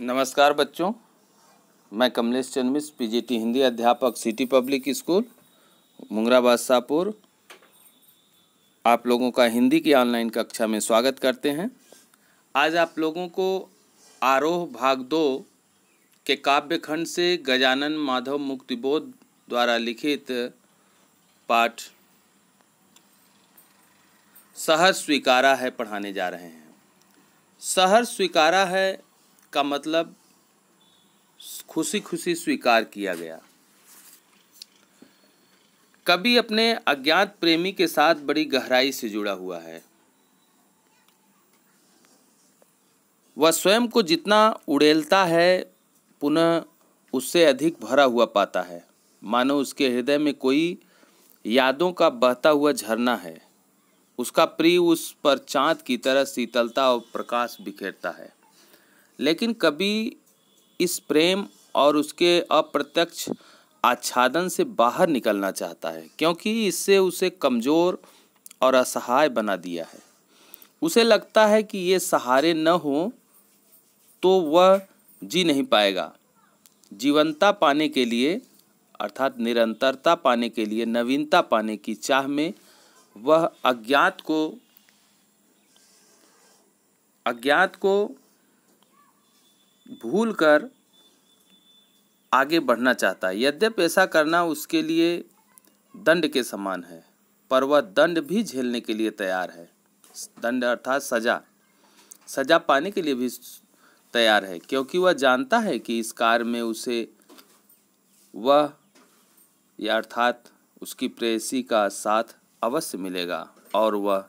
नमस्कार बच्चों मैं कमलेश चंद मिश्र पी हिंदी अध्यापक city public school Mungra Badshahpur आप लोगों का हिंदी की ऑनलाइन कक्षा में स्वागत करते हैं आज आप लोगों को आरोह भाग दो के काव्यखंड से गजानन माधव मुक्तिबोध द्वारा लिखित पाठ सहर स्वीकारा है पढ़ाने जा रहे हैं सहर स्वीकारा है का मतलब खुशी खुशी स्वीकार किया गया कभी अपने अज्ञात प्रेमी के साथ बड़ी गहराई से जुड़ा हुआ है वह स्वयं को जितना उड़ेलता है पुनः उससे अधिक भरा हुआ पाता है मानो उसके हृदय में कोई यादों का बहता हुआ झरना है उसका प्रिय उस पर चांद की तरह शीतलता और प्रकाश बिखेरता है लेकिन कभी इस प्रेम और उसके अप्रत्यक्ष आच्छादन से बाहर निकलना चाहता है क्योंकि इससे उसे कमज़ोर और असहाय बना दिया है उसे लगता है कि ये सहारे न हो तो वह जी नहीं पाएगा जीवंता पाने के लिए अर्थात निरंतरता पाने के लिए नवीनता पाने की चाह में वह अज्ञात को अज्ञात को भूल कर आगे बढ़ना चाहता है यद्यप ऐसा करना उसके लिए दंड के समान है पर वह दंड भी झेलने के लिए तैयार है दंड अर्थात सजा सजा पाने के लिए भी तैयार है क्योंकि वह जानता है कि इस कार्य में उसे वह या अर्थात उसकी प्रेसी का साथ अवश्य मिलेगा और वह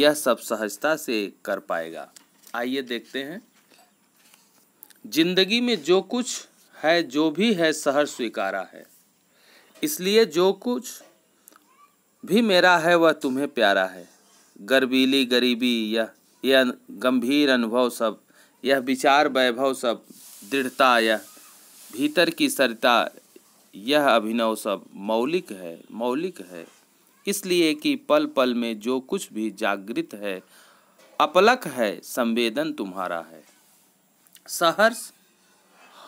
यह सब सहजता से कर पाएगा आइए देखते हैं जिंदगी में जो कुछ है जो भी है सहर स्वीकारा है इसलिए जो कुछ भी मेरा है वह तुम्हें प्यारा है गर्बीली गरीबी यह यह गंभीर अनुभव सब यह विचार वैभव सब दृढ़ता यह भीतर की सरिता यह अभिनव सब मौलिक है मौलिक है इसलिए कि पल पल में जो कुछ भी जागृत है अपलक है संवेदन तुम्हारा है सहर्ष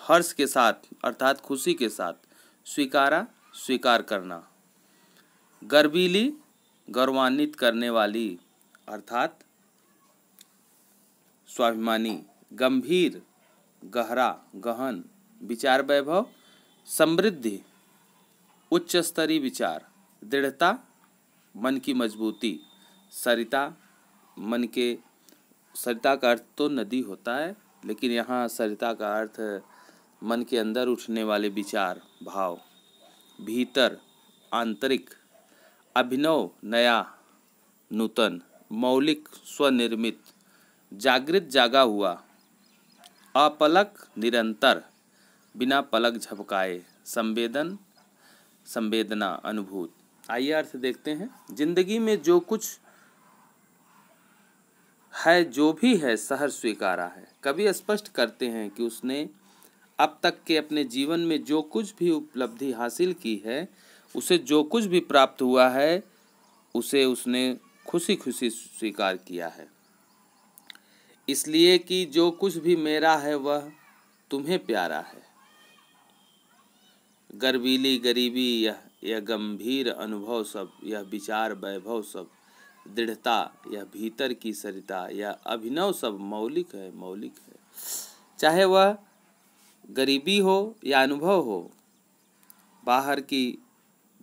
हर्ष के साथ अर्थात खुशी के साथ स्वीकारा स्वीकार करना गर्वीली गौरवान्वित करने वाली अर्थात स्वाभिमानी गंभीर गहरा गहन विचार वैभव समृद्धि उच्च स्तरीय विचार दृढ़ता मन की मजबूती सरिता मन के सरिता का अर्थ तो नदी होता है लेकिन यहाँ सरिता का अर्थ मन के अंदर उठने वाले विचार भाव भीतर आंतरिक अभिनव नया नूतन मौलिक स्वनिर्मित जागृत जागा हुआ अपलक निरंतर बिना पलक झपकाए संवेदन संवेदना अनुभूत आइए अर्थ देखते हैं जिंदगी में जो कुछ है जो भी है सहर स्वीकारा है कवि स्पष्ट करते हैं कि उसने अब तक के अपने जीवन में जो कुछ भी उपलब्धि हासिल की है उसे जो कुछ भी प्राप्त हुआ है उसे उसने खुशी खुशी स्वीकार किया है इसलिए कि जो कुछ भी मेरा है वह तुम्हें प्यारा है गर्वीली गरीबी यह यह गंभीर अनुभव सब यह विचार वैभव सब दृढ़ता या भीतर की सरिता या अभिनव सब मौलिक है मौलिक है चाहे वह गरीबी हो या अनुभव हो बाहर की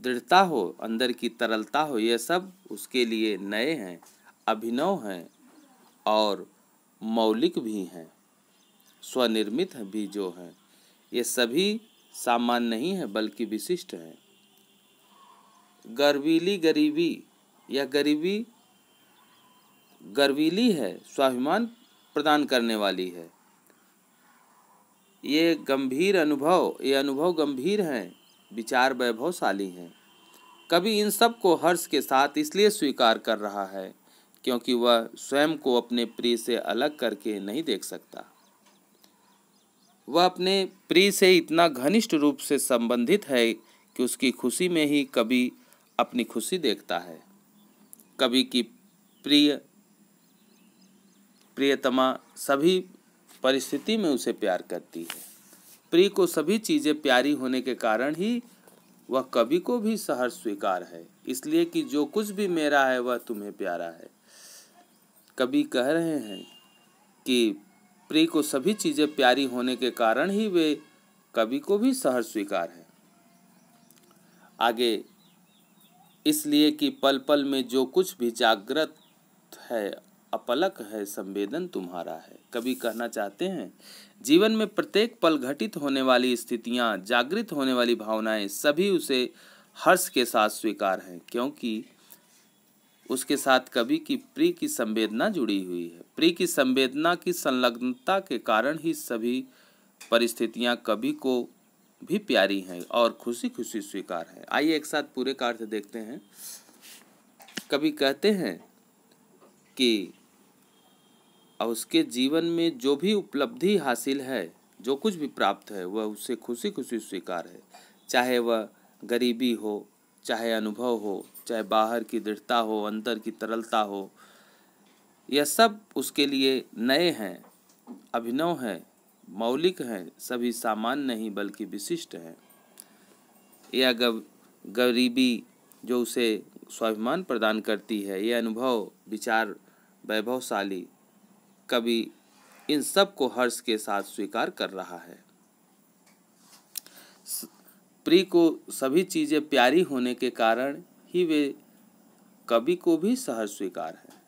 दृढ़ता हो अंदर की तरलता हो यह सब उसके लिए नए हैं अभिनव हैं और मौलिक भी हैं स्वनिर्मित भी जो हैं ये सभी सामान्य नहीं है बल्कि विशिष्ट हैं गर्वीली गरीबी यह गरीबी गर्वीली है स्वाभिमान प्रदान करने वाली है ये गंभीर अनुभव ये अनुभव गंभीर हैं विचार वैभवशाली हैं कभी इन सब को हर्ष के साथ इसलिए स्वीकार कर रहा है क्योंकि वह स्वयं को अपने प्रिय से अलग करके नहीं देख सकता वह अपने प्रिय से इतना घनिष्ठ रूप से संबंधित है कि उसकी खुशी में ही कभी अपनी खुशी देखता है कवि की प्रिय प्रियतमा सभी परिस्थिति में उसे प्यार करती है प्रिय को सभी चीज़ें प्यारी होने के कारण ही वह कवि को भी सहर्ष स्वीकार है इसलिए कि जो कुछ भी मेरा है वह तुम्हें प्यारा है कवि कह रहे हैं कि प्रिय को सभी चीज़ें प्यारी होने के कारण ही वे कवि को भी सहर्ष स्वीकार है आगे इसलिए कि पल पल में जो कुछ भी जागृत है अपलक है संवेदन तुम्हारा है कभी कहना चाहते हैं जीवन में प्रत्येक पल घटित होने वाली स्थितियाँ जागृत होने वाली भावनाएं सभी उसे हर्ष के साथ स्वीकार हैं क्योंकि उसके साथ कभी की प्री की संवेदना जुड़ी हुई है प्रिय की संवेदना की संलग्नता के कारण ही सभी परिस्थितियाँ कभी को भी प्यारी हैं और खुशी खुशी स्वीकार है आइए एक साथ पूरे कार्ड से देखते हैं कभी कहते हैं कि उसके जीवन में जो भी उपलब्धि हासिल है जो कुछ भी प्राप्त है वह उसे खुशी खुशी स्वीकार है चाहे वह गरीबी हो चाहे अनुभव हो चाहे बाहर की दृढ़ता हो अंतर की तरलता हो यह सब उसके लिए नए हैं अभिनव हैं मौलिक हैं सभी सामान्य नहीं बल्कि विशिष्ट हैं या गव गरीबी जो उसे स्वाभिमान प्रदान करती है यह अनुभव विचार वैभवशाली कवि इन सब को हर्ष के साथ स्वीकार कर रहा है प्री को सभी चीज़ें प्यारी होने के कारण ही वे कवि को भी सहज स्वीकार है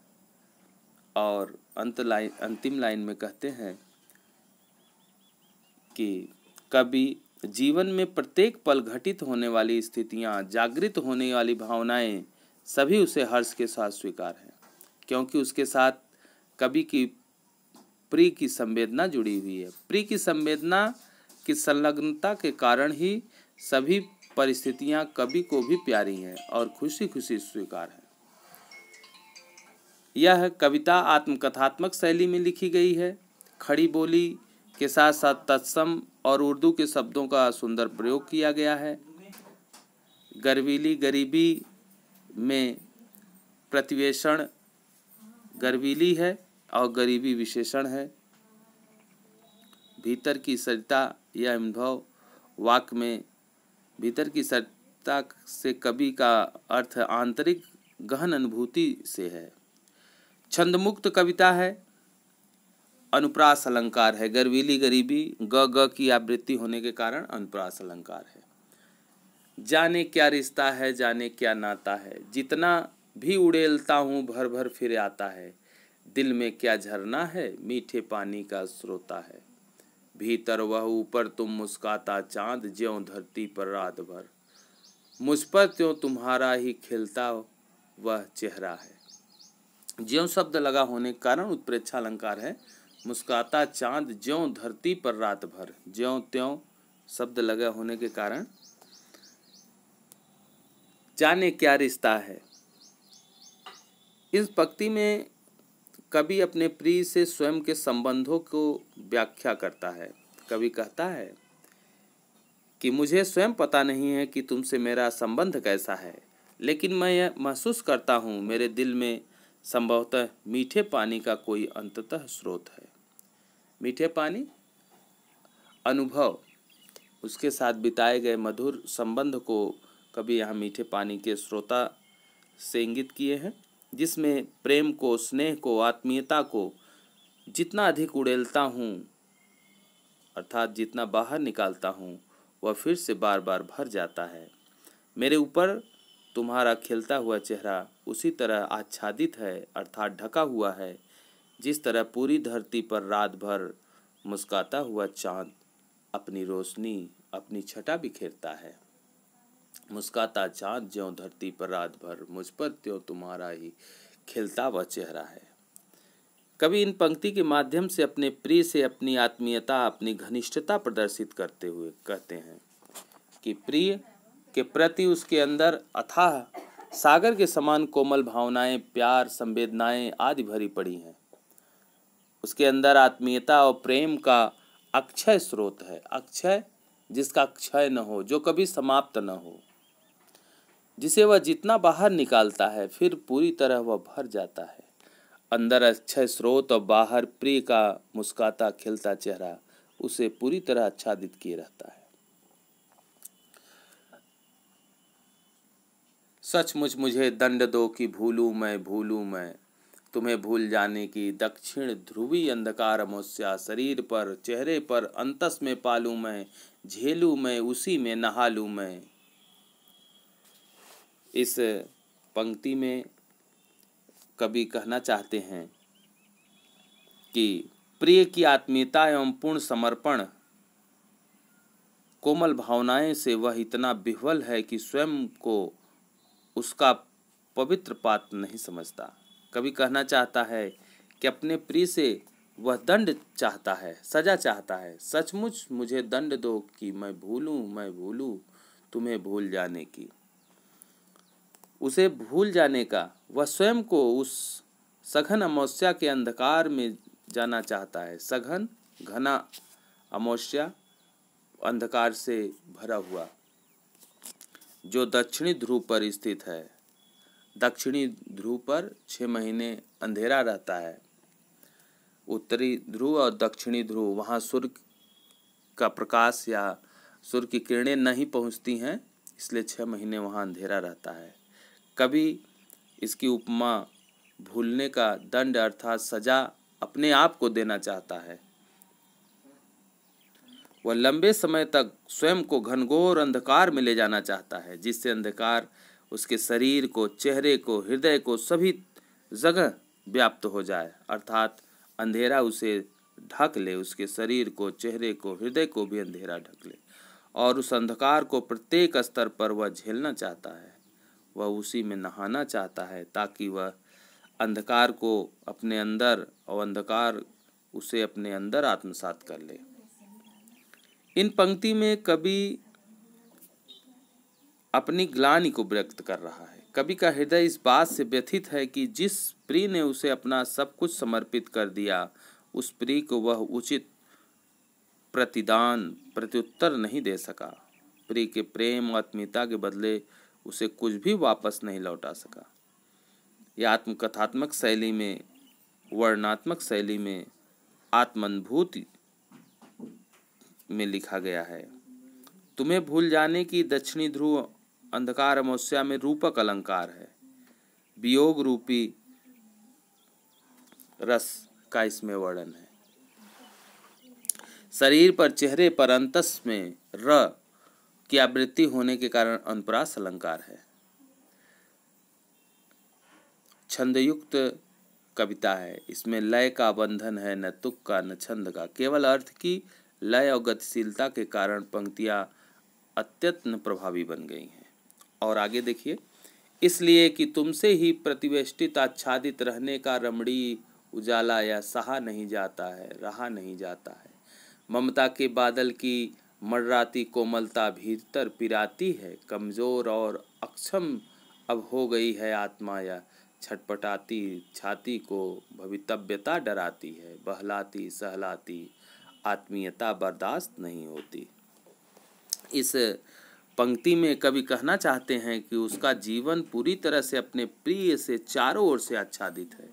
और अंत लाइन अंतिम लाइन में कहते हैं कि कभी जीवन में प्रत्येक पल घटित होने वाली स्थितियाँ जागृत होने वाली भावनाएं सभी उसे हर्ष के साथ स्वीकार हैं क्योंकि उसके साथ कवि की प्री की संवेदना जुड़ी हुई है प्री की संवेदना की संलग्नता के कारण ही सभी परिस्थितियां कवि को भी प्यारी हैं और खुशी खुशी स्वीकार हैं यह कविता आत्मकथात्मक शैली में लिखी गई है खड़ी बोली के साथ साथ तत्सम और उर्दू के शब्दों का सुंदर प्रयोग किया गया है गर्वीली गरीबी में प्रतिवेषण गर्वीली है और गरीबी विशेषण है भीतर की सरिता या अनुभव वाक में भीतर की सरिता से कवि का अर्थ आंतरिक गहन अनुभूति से है छंदमुक्त कविता है अनुप्रास अलंकार है गर्वीली गरीबी ग ग की आवृत्ति होने के कारण अनुप्रास अलंकार है जाने क्या रिश्ता है जाने क्या नाता है जितना भी उड़ेलता हूँ भर भर फिर आता है दिल में क्या झरना है मीठे पानी का स्रोता है भीतर वह ऊपर तुम मुस्काता चांद ज्यो धरती पर रात भर मुझ पर त्यों तुम्हारा ही खिलता वह चेहरा है ज्यो शब्द लगा होने के कारण उत्प्रेक्षा अलंकार है मुस्काता चांद ज्यों धरती पर रात भर ज्यों त्यों शब्द लगा होने के कारण जाने क्या रिश्ता है इस पक्ति में कवि अपने प्रिय से स्वयं के संबंधों को व्याख्या करता है कवि कहता है कि मुझे स्वयं पता नहीं है कि तुमसे मेरा संबंध कैसा है लेकिन मैं यह महसूस करता हूँ मेरे दिल में संभवतः मीठे पानी का कोई अंततः स्रोत है मीठे पानी अनुभव उसके साथ बिताए गए मधुर संबंध को कभी यहाँ मीठे पानी के श्रोता से इंगित किए हैं जिसमें प्रेम को स्नेह को आत्मीयता को जितना अधिक उड़ेलता हूँ अर्थात जितना बाहर निकालता हूँ वह फिर से बार बार भर जाता है मेरे ऊपर तुम्हारा खिलता हुआ चेहरा उसी तरह आच्छादित है अर्थात ढका हुआ है जिस तरह पूरी धरती पर रात भर मुस्काता हुआ चांद अपनी रोशनी अपनी छटा बिखेरता है मुस्काता चांद ज्यो धरती पर रात भर मुझ पर त्यों तुम्हारा ही खिलता हुआ चेहरा है कभी इन पंक्ति के माध्यम से अपने प्रिय से अपनी आत्मीयता अपनी घनिष्ठता प्रदर्शित करते हुए कहते हैं कि प्रिय के प्रति उसके अंदर अथाह सागर के समान कोमल भावनाएं प्यार संवेदनाएं आदि भरी पड़ी हैं उसके अंदर आत्मीयता और प्रेम का अक्षय स्रोत है अक्षय जिसका क्षय न हो जो कभी समाप्त न हो जिसे वह जितना बाहर निकालता है फिर पूरी तरह वह भर जाता है अंदर अक्षय स्रोत और बाहर प्रिय का मुस्काता खिलता चेहरा उसे पूरी तरह आच्छादित किए रहता है सचमुच मुझे दंड दो कि भूलू मैं भूलू मैं तुम्हें भूल जाने की दक्षिण ध्रुवी अंधकार मोस्या शरीर पर चेहरे पर अंतस में पालू मैं झेलू मैं उसी में नहा लूँ मैं इस पंक्ति में कवि कहना चाहते हैं कि प्रिय की आत्मीयता एवं पूर्ण समर्पण कोमल भावनाएं से वह इतना बिहवल है कि स्वयं को उसका पवित्र पात्र नहीं समझता कवि कहना चाहता है कि अपने प्रिय से वह दंड चाहता है सजा चाहता है सचमुच मुझे दंड दो कि मैं भूलूं मैं भूलूं तुम्हें भूल जाने की उसे भूल जाने का वह स्वयं को उस सघन अमावस्या के अंधकार में जाना चाहता है सघन घना अमावस्या अंधकार से भरा हुआ जो दक्षिणी ध्रुव पर स्थित है दक्षिणी ध्रुव पर छः महीने अंधेरा रहता है उत्तरी ध्रुव और दक्षिणी ध्रुव वहाँ सूर्य का प्रकाश या सूर्य की किरणें नहीं पहुँचती हैं इसलिए छः महीने वहाँ अंधेरा रहता है कभी इसकी उपमा भूलने का दंड अर्थात सजा अपने आप को देना चाहता है वह लंबे समय तक स्वयं को घनघोर अंधकार में ले जाना चाहता है जिससे अंधकार उसके शरीर को चेहरे को हृदय को सभी जगह व्याप्त हो जाए अर्थात अंधेरा उसे ढक ले उसके शरीर को चेहरे को हृदय को भी अंधेरा ढक ले और उस अंधकार को प्रत्येक स्तर पर वह झेलना चाहता है वह उसी में नहाना चाहता है ताकि वह अंधकार को अपने अंदर और अंधकार उसे अपने अंदर आत्मसात कर ले इन पंक्ति में कभी अपनी ग्लानि को व्यक्त कर रहा है कवि का हृदय इस बात से व्यथित है कि जिस प्री ने उसे अपना सब कुछ समर्पित कर दिया उस प्री को वह उचित प्रतिदान प्रत्युत्तर नहीं दे सका प्री के प्रेम आत्मीयता के बदले उसे कुछ भी वापस नहीं लौटा सका यह आत्मकथात्मक शैली में वर्णात्मक शैली में आत्मनभूति में लिखा गया है तुम्हें भूल जाने की दक्षिणी ध्रुव अंधकार अमावस्या में रूपक अलंकार है वियोग रूपी रस का इसमें वर्णन है शरीर पर चेहरे पर अंतस में र की आवृत्ति होने के कारण अनुप्रास अलंकार है छंदयुक्त कविता है इसमें लय का बंधन है न तुक का न छंद का केवल अर्थ की लय और गतिशीलता के कारण पंक्तियां अत्यंत प्रभावी बन गई हैं और आगे देखिए इसलिए कि तुमसे ही प्रतिवेष्टित आच्छादित रहने का रमणी उजाला या सहा नहीं जाता है रहा नहीं जाता है ममता के बादल की मर्राती कोमलता भीतर पिराती है कमज़ोर और अक्षम अब हो गई है आत्मा या छटपटाती छाती को भवितव्यता डराती है बहलाती सहलाती आत्मीयता बर्दाश्त नहीं होती इस पंक्ति में कवि कहना चाहते हैं कि उसका जीवन पूरी तरह से अपने प्रिय से चारों ओर से आच्छादित है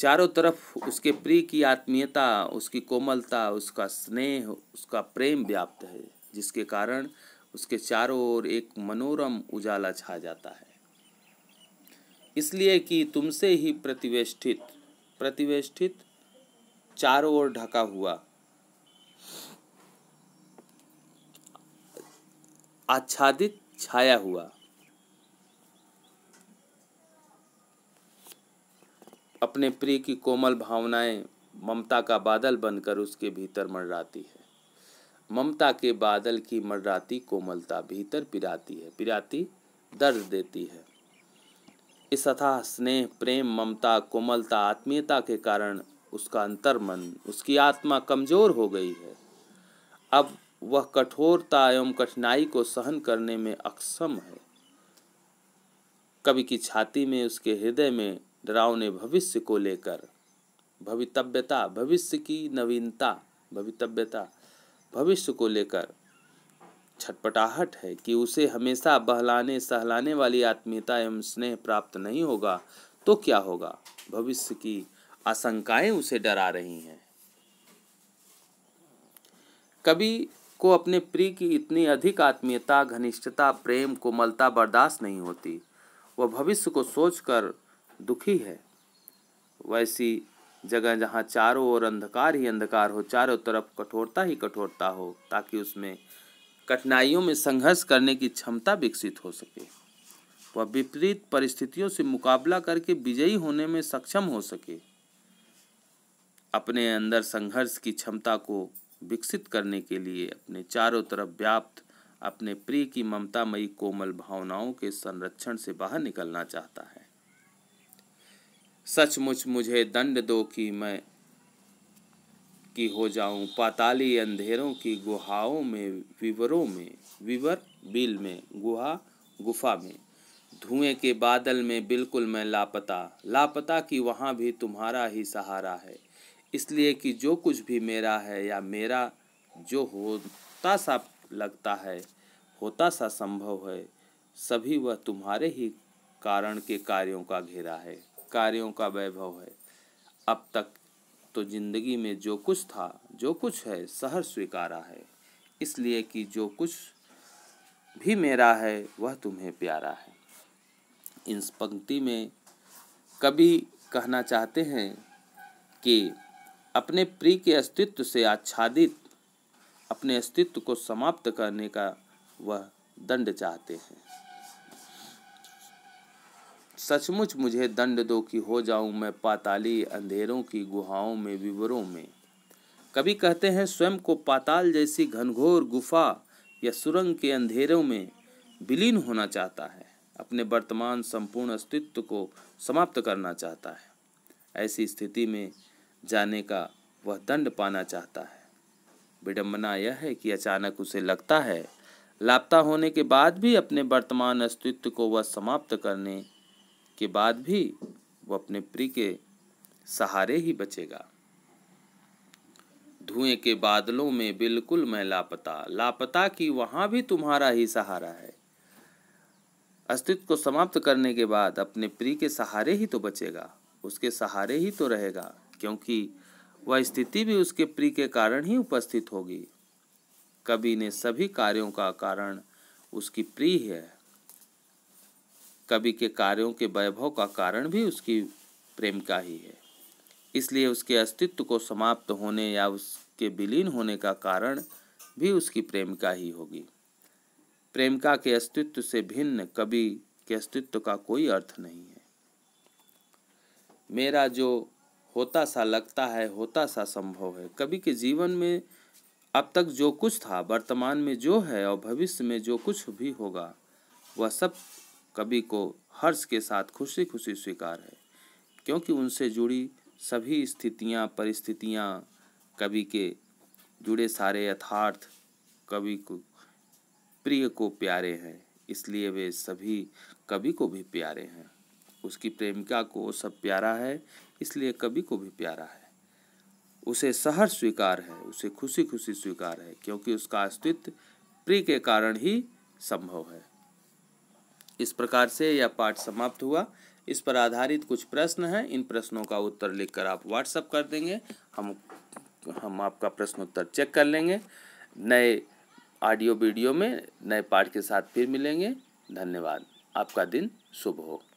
चारों तरफ उसके प्रिय की आत्मीयता उसकी कोमलता उसका स्नेह उसका प्रेम व्याप्त है जिसके कारण उसके चारों ओर एक मनोरम उजाला छा जाता है इसलिए कि तुमसे ही प्रतिवेष्ठित प्रतिवेष्ठित चारों ओर ढका हुआ आच्छादित छाया हुआ अपने प्रिय की कोमल भावनाएं ममता का बादल बनकर उसके भीतर मंडराती है ममता के बादल की मर्राती कोमलता भीतर पिराती है पिराती दर्द देती है इस अथाह स्नेह प्रेम ममता कोमलता आत्मीयता के कारण उसका अंतर्मन उसकी आत्मा कमज़ोर हो गई है अब वह कठोरता एवं कठिनाई को सहन करने में अक्षम है कवि की छाती में उसके हृदय में डरावने भविष्य को लेकर भवितव्यता भविष्य की नवीनता भवितव्यता भविष्य को लेकर छटपटाहट है कि उसे हमेशा बहलाने सहलाने वाली आत्मीयता एवं स्नेह प्राप्त नहीं होगा तो क्या होगा भविष्य की आशंकाएं उसे डरा रही हैं कभी को अपने प्रिय की इतनी अधिक आत्मीयता घनिष्ठता प्रेम कोमलता बर्दाश्त नहीं होती वह भविष्य को सोचकर दुखी है वैसी जगह जहाँ चारों ओर अंधकार ही अंधकार हो चारों तरफ कठोरता ही कठोरता हो ताकि उसमें कठिनाइयों में संघर्ष करने की क्षमता विकसित हो सके वह विपरीत परिस्थितियों से मुकाबला करके विजयी होने में सक्षम हो सके अपने अंदर संघर्ष की क्षमता को विकसित करने के लिए अपने चारों तरफ व्याप्त अपने प्रिय की ममतामयी कोमल भावनाओं के संरक्षण से बाहर निकलना चाहता है सचमुच मुझे दंड दो कि मैं की हो जाऊं पाताली अंधेरों की गुहाओं में विवरों में विवर बिल में गुहा गुफा में धुएं के बादल में बिल्कुल मैं लापता लापता कि वहां भी तुम्हारा ही सहारा है इसलिए कि जो कुछ भी मेरा है या मेरा जो होता सा लगता है होता सा संभव है सभी वह तुम्हारे ही कारण के कार्यों का घेरा है कार्यों का वैभव है अब तक तो जिंदगी में जो कुछ था जो कुछ है सहर स्वीकारा है इसलिए कि जो कुछ भी मेरा है वह तुम्हें प्यारा है इस पंक्ति में कभी कहना चाहते हैं कि अपने प्रिय के अस्तित्व से आच्छादित अपने अस्तित्व को समाप्त करने का वह दंड चाहते हैं सचमुच मुझे दंड दो कि हो जाऊं मैं पाताली अंधेरों की गुहाओं में विवरों में कभी कहते हैं स्वयं को पाताल जैसी घनघोर गुफा या सुरंग के अंधेरों में विलीन होना चाहता है अपने वर्तमान संपूर्ण अस्तित्व को समाप्त करना चाहता है ऐसी स्थिति में जाने का वह दंड पाना चाहता है विडम्बना यह है कि अचानक उसे लगता है लापता होने के बाद भी अपने वर्तमान अस्तित्व को वह समाप्त करने के बाद भी वह अपने प्रिय के सहारे ही बचेगा धुएं के बादलों में बिल्कुल मैं लापता लापता कि वहां भी तुम्हारा ही सहारा है अस्तित्व को समाप्त करने के बाद अपने प्रिय के सहारे ही तो बचेगा उसके सहारे ही तो रहेगा क्योंकि वह स्थिति भी उसके प्री के कारण ही उपस्थित होगी कवि ने सभी कार्यों का कारण उसकी प्री है कवि के कार्यों के वैभव का कारण भी उसकी प्रेम का ही है इसलिए उसके अस्तित्व को समाप्त होने या उसके विलीन होने का कारण भी उसकी प्रेमिका ही होगी प्रेमिका के अस्तित्व से भिन्न कवि के अस्तित्व का कोई अर्थ नहीं है मेरा जो होता सा लगता है होता सा संभव है कभी के जीवन में अब तक जो कुछ था वर्तमान में जो है और भविष्य में जो कुछ भी होगा वह सब कभी को हर्ष के साथ खुशी खुशी स्वीकार है क्योंकि उनसे जुड़ी सभी स्थितियाँ परिस्थितियाँ कभी के जुड़े सारे यथार्थ कवि को प्रिय को प्यारे हैं इसलिए वे सभी कवि को भी प्यारे हैं उसकी प्रेमिका को सब प्यारा है इसलिए कवि को भी प्यारा है उसे सहर स्वीकार है उसे खुशी खुशी स्वीकार है क्योंकि उसका अस्तित्व प्री के कारण ही संभव है इस प्रकार से यह पाठ समाप्त हुआ इस पर आधारित कुछ प्रश्न हैं इन प्रश्नों का उत्तर लिखकर आप व्हाट्सअप कर देंगे हम हम आपका प्रश्नोत्तर चेक कर लेंगे नए ऑडियो वीडियो में नए पाठ के साथ फिर मिलेंगे धन्यवाद आपका दिन शुभ हो